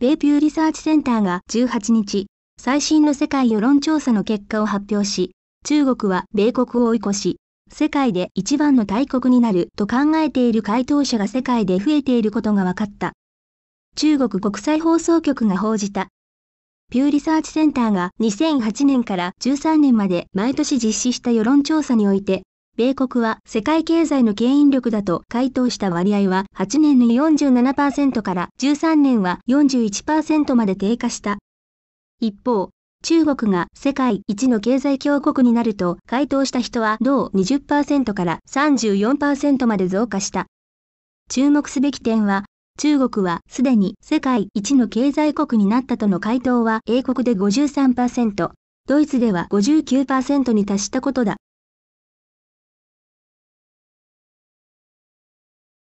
米ピューリサーチセンターが18日、最新の世界世論調査の結果を発表し、中国は米国を追い越し、世界で一番の大国になると考えている回答者が世界で増えていることが分かった。中国国際放送局が報じた。ピューリサーチセンターが2008年から13年まで毎年実施した世論調査において、米国は世界経済の牽引力だと回答した割合は8年に47%から13年は41%まで低下した。一方、中国が世界一の経済強国になると回答した人は同20%から34%まで増加した。注目すべき点は、中国はすでに世界一の経済国になったとの回答は英国で53%、ドイツでは59%に達したことだ。